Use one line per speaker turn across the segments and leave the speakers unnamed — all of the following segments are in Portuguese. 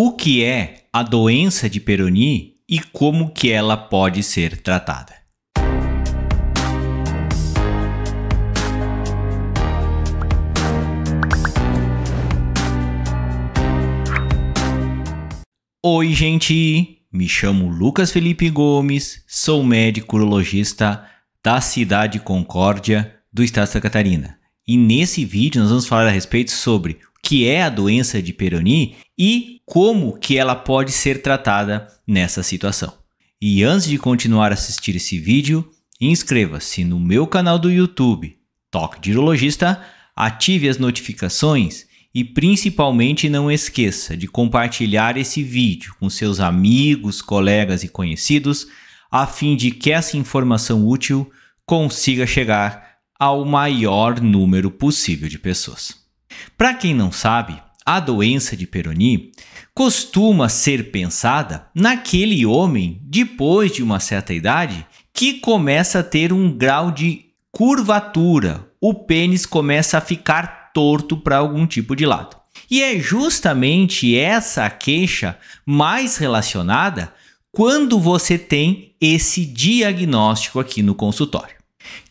O que é a doença de Peroni e como que ela pode ser tratada? Oi, gente! Me chamo Lucas Felipe Gomes, sou médico urologista da cidade Concórdia, do estado de Santa Catarina. E nesse vídeo nós vamos falar a respeito sobre que é a doença de Peroni e como que ela pode ser tratada nessa situação. E antes de continuar a assistir esse vídeo, inscreva-se no meu canal do YouTube, Toque de Urologista, ative as notificações e principalmente não esqueça de compartilhar esse vídeo com seus amigos, colegas e conhecidos, a fim de que essa informação útil consiga chegar ao maior número possível de pessoas. Para quem não sabe, a doença de Peroni costuma ser pensada naquele homem depois de uma certa idade que começa a ter um grau de curvatura, o pênis começa a ficar torto para algum tipo de lado. E é justamente essa queixa mais relacionada quando você tem esse diagnóstico aqui no consultório.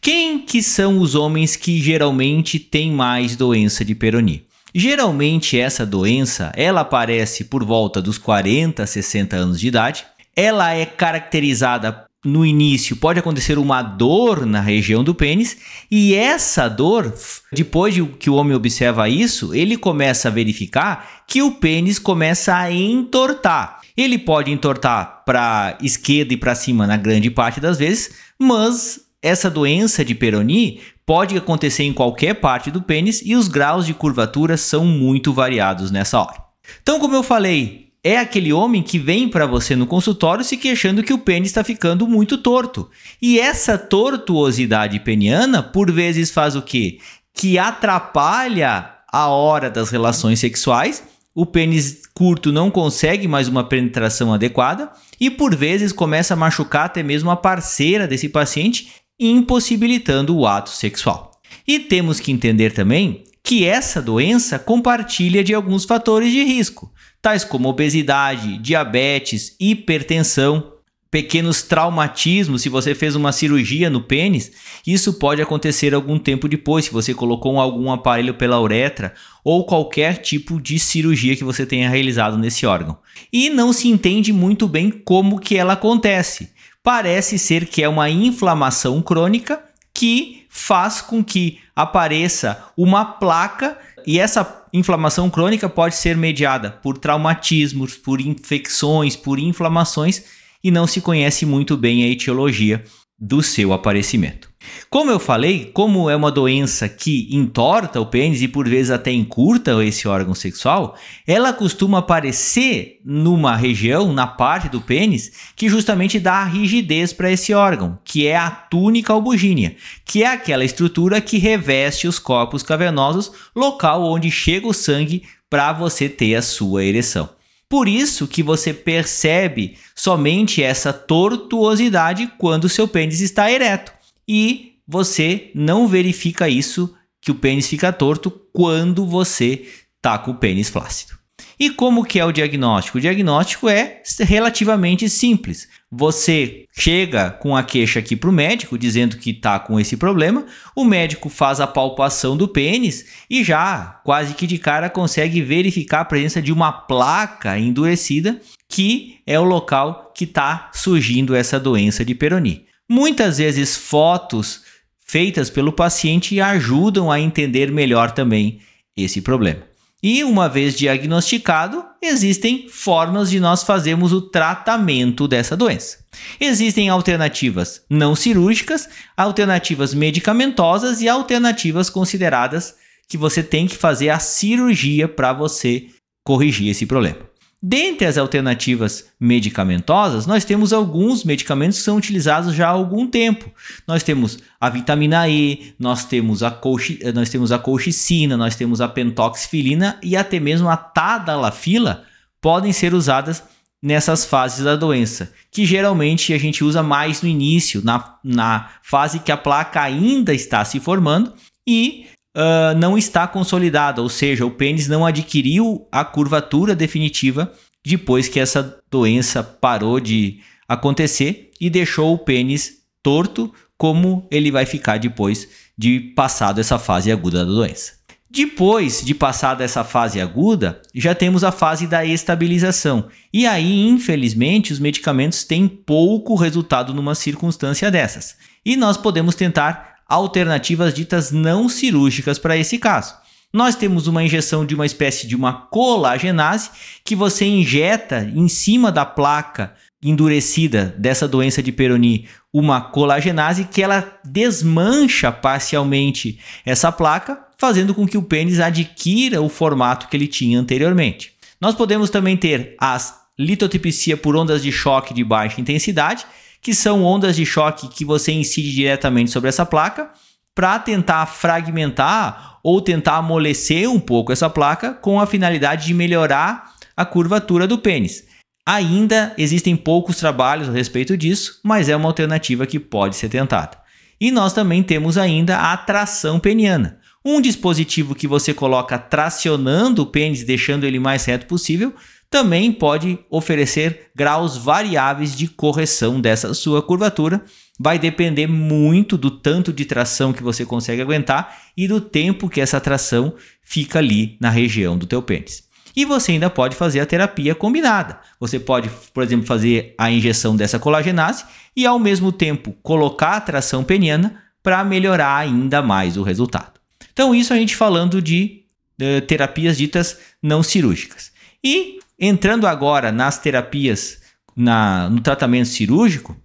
Quem que são os homens que geralmente têm mais doença de Peroni? Geralmente essa doença, ela aparece por volta dos 40 60 anos de idade. Ela é caracterizada no início pode acontecer uma dor na região do pênis e essa dor, depois que o homem observa isso, ele começa a verificar que o pênis começa a entortar. Ele pode entortar para esquerda e para cima na grande parte das vezes, mas essa doença de Peroni pode acontecer em qualquer parte do pênis e os graus de curvatura são muito variados nessa hora. Então, como eu falei, é aquele homem que vem para você no consultório se queixando que o pênis está ficando muito torto. E essa tortuosidade peniana, por vezes, faz o quê? Que atrapalha a hora das relações sexuais o pênis curto não consegue mais uma penetração adequada e por vezes começa a machucar até mesmo a parceira desse paciente impossibilitando o ato sexual. E temos que entender também que essa doença compartilha de alguns fatores de risco, tais como obesidade, diabetes, hipertensão, pequenos traumatismos. Se você fez uma cirurgia no pênis, isso pode acontecer algum tempo depois, se você colocou algum aparelho pela uretra ou qualquer tipo de cirurgia que você tenha realizado nesse órgão. E não se entende muito bem como que ela acontece parece ser que é uma inflamação crônica que faz com que apareça uma placa e essa inflamação crônica pode ser mediada por traumatismos, por infecções, por inflamações e não se conhece muito bem a etiologia do seu aparecimento. Como eu falei, como é uma doença que entorta o pênis e por vezes até encurta esse órgão sexual, ela costuma aparecer numa região, na parte do pênis, que justamente dá rigidez para esse órgão, que é a túnica albugínea, que é aquela estrutura que reveste os corpos cavernosos, local onde chega o sangue para você ter a sua ereção. Por isso que você percebe somente essa tortuosidade quando seu pênis está ereto. E você não verifica isso, que o pênis fica torto, quando você está com o pênis flácido. E como que é o diagnóstico? O diagnóstico é relativamente simples. Você chega com a queixa aqui para o médico, dizendo que está com esse problema, o médico faz a palpação do pênis e já, quase que de cara, consegue verificar a presença de uma placa endurecida, que é o local que está surgindo essa doença de Peroni. Muitas vezes fotos feitas pelo paciente ajudam a entender melhor também esse problema. E uma vez diagnosticado, existem formas de nós fazermos o tratamento dessa doença. Existem alternativas não cirúrgicas, alternativas medicamentosas e alternativas consideradas que você tem que fazer a cirurgia para você corrigir esse problema. Dentre as alternativas medicamentosas, nós temos alguns medicamentos que são utilizados já há algum tempo. Nós temos a vitamina E, nós temos a, colchi, eh, nós temos a colchicina, nós temos a pentoxifilina e até mesmo a tadalafila podem ser usadas nessas fases da doença, que geralmente a gente usa mais no início, na, na fase que a placa ainda está se formando e uh, não está consolidada, ou seja, o pênis não adquiriu a curvatura definitiva depois que essa doença parou de acontecer e deixou o pênis torto, como ele vai ficar depois de passado essa fase aguda da doença. Depois de passada essa fase aguda, já temos a fase da estabilização. E aí, infelizmente, os medicamentos têm pouco resultado numa circunstância dessas. E nós podemos tentar alternativas ditas não cirúrgicas para esse caso. Nós temos uma injeção de uma espécie de uma colagenase que você injeta em cima da placa endurecida dessa doença de Peroni, uma colagenase que ela desmancha parcialmente essa placa, fazendo com que o pênis adquira o formato que ele tinha anteriormente. Nós podemos também ter as litotripsia por ondas de choque de baixa intensidade, que são ondas de choque que você incide diretamente sobre essa placa para tentar fragmentar ou tentar amolecer um pouco essa placa com a finalidade de melhorar a curvatura do pênis. Ainda existem poucos trabalhos a respeito disso, mas é uma alternativa que pode ser tentada. E nós também temos ainda a tração peniana, um dispositivo que você coloca tracionando o pênis, deixando ele mais reto possível, também pode oferecer graus variáveis de correção dessa sua curvatura. Vai depender muito do tanto de tração que você consegue aguentar e do tempo que essa tração fica ali na região do teu pênis. E você ainda pode fazer a terapia combinada. Você pode, por exemplo, fazer a injeção dessa colagenase e ao mesmo tempo colocar a tração peniana para melhorar ainda mais o resultado. Então, isso a gente falando de eh, terapias ditas não cirúrgicas. E Entrando agora nas terapias, na, no tratamento cirúrgico,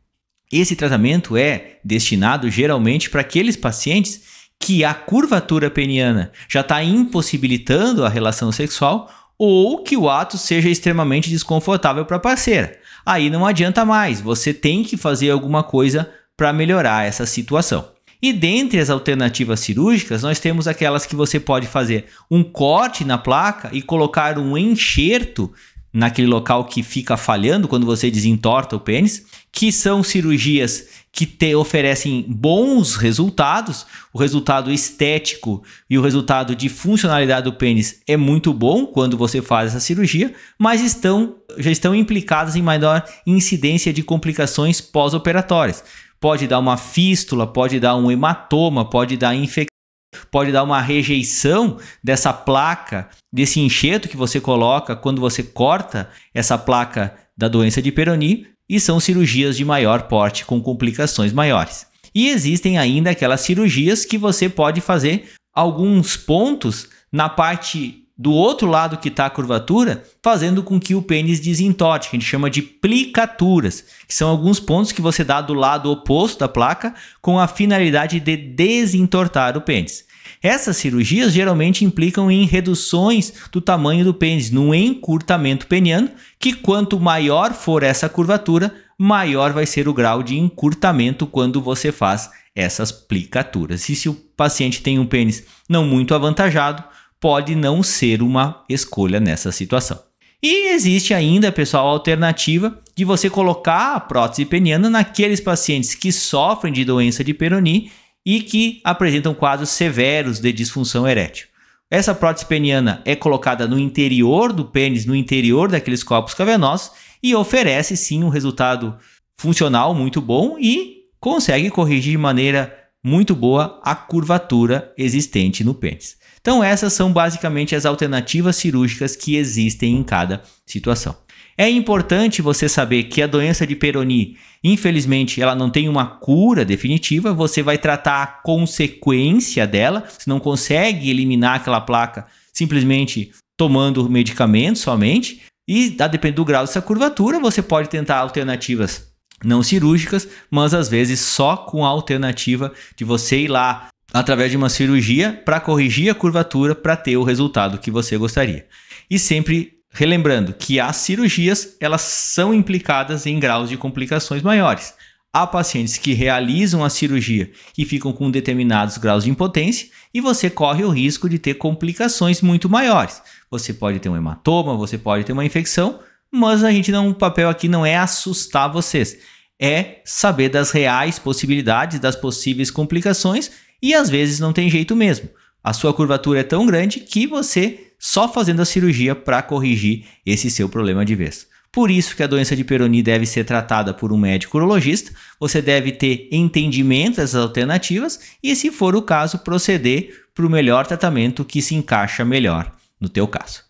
esse tratamento é destinado geralmente para aqueles pacientes que a curvatura peniana já está impossibilitando a relação sexual ou que o ato seja extremamente desconfortável para a parceira. Aí não adianta mais, você tem que fazer alguma coisa para melhorar essa situação. E dentre as alternativas cirúrgicas, nós temos aquelas que você pode fazer um corte na placa e colocar um enxerto naquele local que fica falhando quando você desentorta o pênis, que são cirurgias que te oferecem bons resultados, o resultado estético e o resultado de funcionalidade do pênis é muito bom quando você faz essa cirurgia, mas estão já estão implicadas em maior incidência de complicações pós-operatórias. Pode dar uma fístula, pode dar um hematoma, pode dar infecção, pode dar uma rejeição dessa placa, desse enxerto que você coloca quando você corta essa placa da doença de Peroni, e são cirurgias de maior porte com complicações maiores. E existem ainda aquelas cirurgias que você pode fazer alguns pontos na parte do outro lado que está a curvatura, fazendo com que o pênis desentorte, que a gente chama de plicaturas, que são alguns pontos que você dá do lado oposto da placa com a finalidade de desentortar o pênis. Essas cirurgias geralmente implicam em reduções do tamanho do pênis, no encurtamento peniano, que quanto maior for essa curvatura, maior vai ser o grau de encurtamento quando você faz essas plicaturas. E se o paciente tem um pênis não muito avantajado, pode não ser uma escolha nessa situação. E existe ainda, pessoal, a alternativa de você colocar a prótese peniana naqueles pacientes que sofrem de doença de Peyronie e que apresentam quadros severos de disfunção erétil. Essa prótese peniana é colocada no interior do pênis, no interior daqueles corpos cavernosos e oferece sim um resultado funcional muito bom e consegue corrigir de maneira muito boa a curvatura existente no pênis. Então, essas são basicamente as alternativas cirúrgicas que existem em cada situação. É importante você saber que a doença de Peroni, infelizmente, ela não tem uma cura definitiva, você vai tratar a consequência dela, você não consegue eliminar aquela placa simplesmente tomando medicamento somente, e a depender do grau dessa curvatura, você pode tentar alternativas não cirúrgicas, mas às vezes só com a alternativa de você ir lá através de uma cirurgia para corrigir a curvatura para ter o resultado que você gostaria. E sempre relembrando que as cirurgias elas são implicadas em graus de complicações maiores. Há pacientes que realizam a cirurgia e ficam com determinados graus de impotência e você corre o risco de ter complicações muito maiores. Você pode ter um hematoma, você pode ter uma infecção, mas a gente não, o papel aqui não é assustar vocês, é saber das reais possibilidades, das possíveis complicações e às vezes não tem jeito mesmo. A sua curvatura é tão grande que você só fazendo a cirurgia para corrigir esse seu problema de vez. Por isso que a doença de Peroni deve ser tratada por um médico urologista. Você deve ter entendimento dessas alternativas e, se for o caso, proceder para o melhor tratamento que se encaixa melhor no teu caso.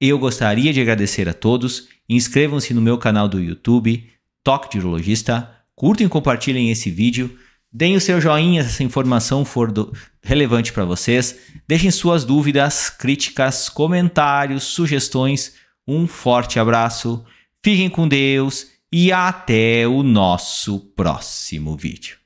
Eu gostaria de agradecer a todos Inscrevam-se no meu canal do YouTube, Toque de Urologista, curtem e compartilhem esse vídeo, deem o seu joinha se essa informação for do, relevante para vocês, deixem suas dúvidas, críticas, comentários, sugestões. Um forte abraço, fiquem com Deus e até o nosso próximo vídeo.